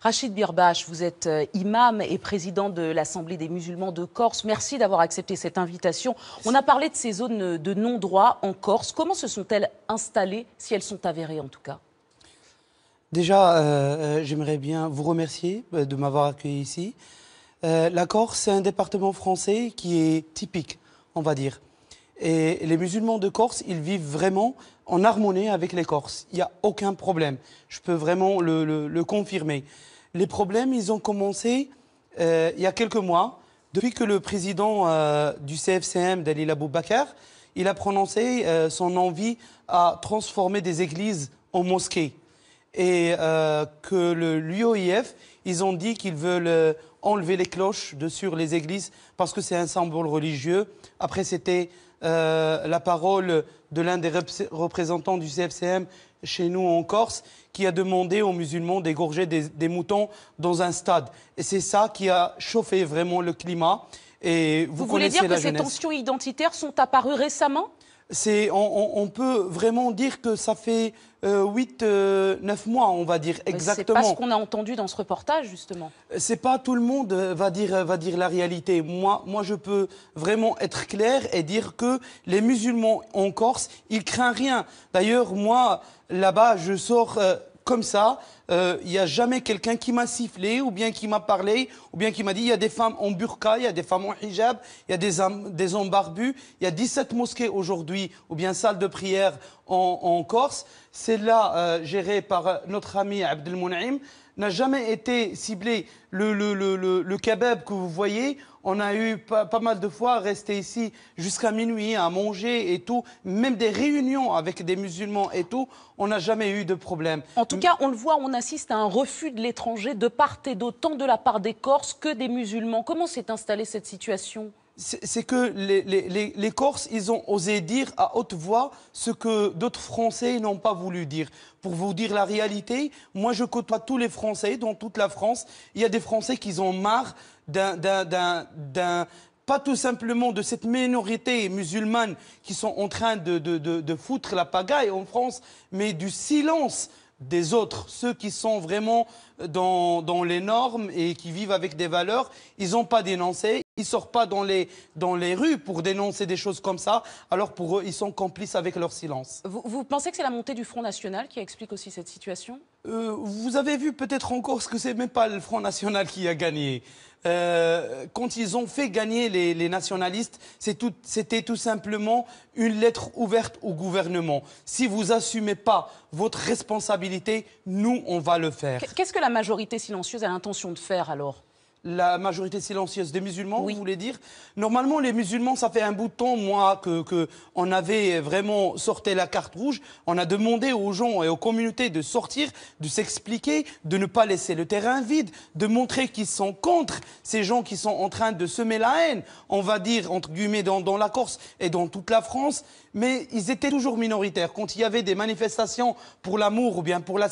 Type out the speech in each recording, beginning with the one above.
Rachid Birbache, vous êtes euh, imam et président de l'Assemblée des musulmans de Corse. Merci d'avoir accepté cette invitation. On a parlé de ces zones de non-droit en Corse. Comment se sont-elles installées, si elles sont avérées en tout cas Déjà, euh, euh, j'aimerais bien vous remercier de m'avoir accueilli ici. la Corse, c'est un département français qui est typique, on va dire. Et les musulmans de Corse, ils vivent vraiment en harmonie avec les Corses. Il n'y a aucun problème. Je peux vraiment le, confirmer. Les problèmes, ils ont commencé euh, il y a quelques mois, depuis que le président euh, du CFCM, Dalil Aboubakar, il a prononcé euh, son envie à transformer des églises en mosquées. Et que le l'UOIF, ils ont dit qu'ils veulent enlever les cloches de sur les églises parce que c'est un symbole religieux. Après, c'était euh, la parole de l'un des représentants du CFCM chez nous en Corse, qui a demandé aux musulmans d'égorger des, moutons dans un stade. Et c'est ça qui a chauffé vraiment le climat. Et vous, voulez dire que ces tensions identitaires sont apparues récemment c'est, on, peut vraiment dire que ça fait 8, euh, 9 euh, mois, on va dire, exactement. C'est pas ce qu'on a entendu dans ce reportage, justement. Euh, c'est pas tout le monde va dire, va dire la réalité. Moi, moi, je peux vraiment être clair et dire que les musulmans en Corse, ils craignent rien. D'ailleurs, moi, là-bas, je sors comme ça. Euh, il n'y a jamais quelqu'un qui m'a sifflé ou bien qui m'a parlé ou bien qui m'a dit il y a des femmes en burqa, il y a des femmes en hijab, il y a des hommes, barbus. Il y a 17 mosquées aujourd'hui ou bien salles de prière en, Corse. C'est là euh, géré par notre ami Abdelmunim n'a jamais été ciblé. Le, le, kebab que vous voyez, on a eu pas, mal de fois rester ici jusqu'à minuit à manger et tout, même des réunions avec des musulmans et tout, on n'a jamais eu de problème. En tout cas, on le voit, on assiste à un refus de l'étranger de part et d'autant de la part des Corses que des musulmans. Comment s'est installée cette situation c'est que les, les, Corses, ils ont osé dire à haute voix ce que d'autres Français n'ont pas voulu dire. Pour vous dire la réalité, moi je côtoie tous les Français dans toute la France. Il y a des Français qui ont marre d'un pas tout simplement de cette minorité musulmane qui sont en train de, de, foutre la pagaille en France, mais du silence des autres, ceux qui sont vraiment dans, dans les normes et qui vivent avec des valeurs, ils n'ont pas dénoncé. Ils ne sortent pas dans les, dans les rues pour dénoncer des choses comme ça, alors pour eux, ils sont complices avec leur silence. Vous, pensez que c'est la montée du Front National qui explique aussi cette situation euh, Vous avez vu peut-être encore ce que c'est, n'est même pas le Front National qui a gagné. Euh, quand ils ont fait gagner les, nationalistes, c'était tout, tout, simplement une lettre ouverte au gouvernement. Si vous n'assumez pas votre responsabilité, nous, on va le faire. Qu'est-ce que la majorité silencieuse a l'intention de faire alors la majorité silencieuse des musulmans, vous voulez dire Normalement, les musulmans, ça fait un bout de temps, moi, que, avait vraiment sorti la carte rouge. On a demandé aux gens et aux communautés de sortir, de s'expliquer, de ne pas laisser le terrain vide, de montrer qu'ils sont contre ces gens qui sont en train de semer la haine, on va dire, entre guillemets, dans, dans la Corse et dans toute la France. Mais ils étaient toujours minoritaires. Quand il y avait des manifestations pour l'amour ou bien pour la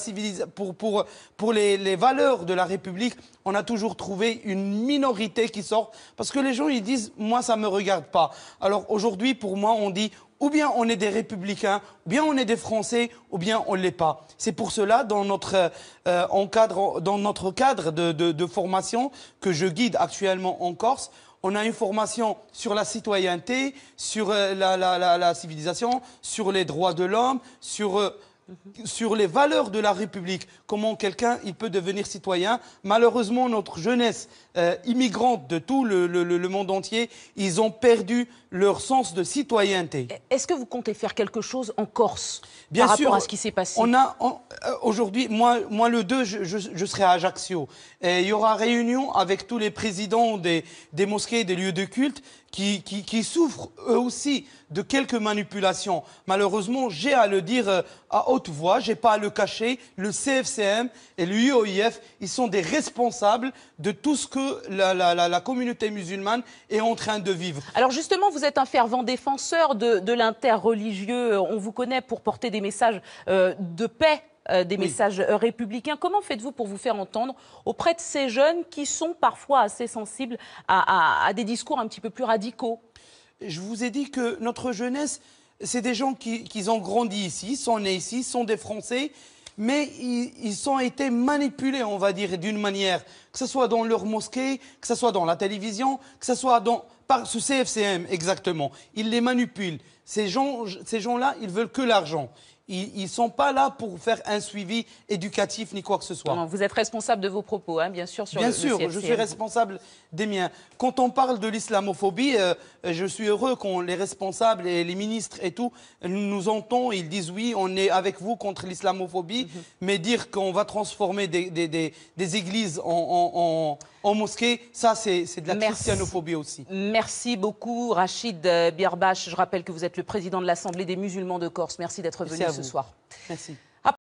pour, pour, pour les, les valeurs de la République, on a toujours trouvé une minorité qui sort parce que les gens ils disent moi ça me regarde pas. Alors aujourd'hui pour moi on dit ou bien on est des républicains, ou bien on est des Français, ou bien on ne l'est pas. C'est pour cela, dans notre, euh, cadre, dans notre cadre de, formation que je guide actuellement en Corse, on a une formation sur la citoyenneté, sur euh, la, civilisation, sur les droits de l'homme, sur euh, sur les valeurs de la République, comment quelqu'un il peut devenir citoyen. Malheureusement, notre jeunesse euh, immigrante de tout le, monde entier, ils ont perdu leur sens de citoyenneté. E, est-ce que vous comptez faire quelque chose en Corse Bien par rapport à ce qui s'est passé On a euh, aujourd'hui, moi, le 2, je, serai à Ajaccio. il y aura réunion avec tous les présidents des, des mosquées des lieux de culte qui, souffrent eux aussi de quelques manipulations. Malheureusement, j'ai à le dire euh, à haute voix, j'ai pas à le cacher, le CFCM et l'UOIF, ils sont des responsables de tout ce que la, communauté musulmane est en train de vivre. Alors justement, vous êtes un fervent défenseur de, de l'interreligieux, on vous connaît pour porter des messages euh, de paix euh, des messages euh, républicains. Comment faites-vous pour vous faire entendre auprès de ces jeunes qui sont parfois assez sensibles à, des discours un petit peu plus radicaux Je vous ai dit que notre jeunesse, c'est des gens qui, ont grandi ici, sont nés ici, sont des Français, mais ils, ont été manipulés, on va dire, d'une manière, que ce soit dans leur mosquée, que ce soit dans la télévision, que ce soit dans, par ce CFCM, exactement. Ils les manipulent. Ces gens-là, ces gens ils veulent que l'argent. Ils ne sont pas là pour faire un suivi éducatif ni quoi que ce soit. vous êtes responsable de vos propos, hein, bien sûr. Sur bien sûr, je suis responsable des miens. Quand on parle de l'islamophobie, euh, je suis heureux qu'on les responsables et les ministres et tout nous entendent. Ils disent oui, on est avec vous contre l'islamophobie, mhm. mais dire qu'on va transformer des, des, des, des églises en en mosquée. Ça, c'est de la Merci. aussi. Merci beaucoup, Rachid euh, Biarbache. Je rappelle que vous êtes le président de l'Assemblée des musulmans de Corse. Merci d'être venu ce soir. Merci.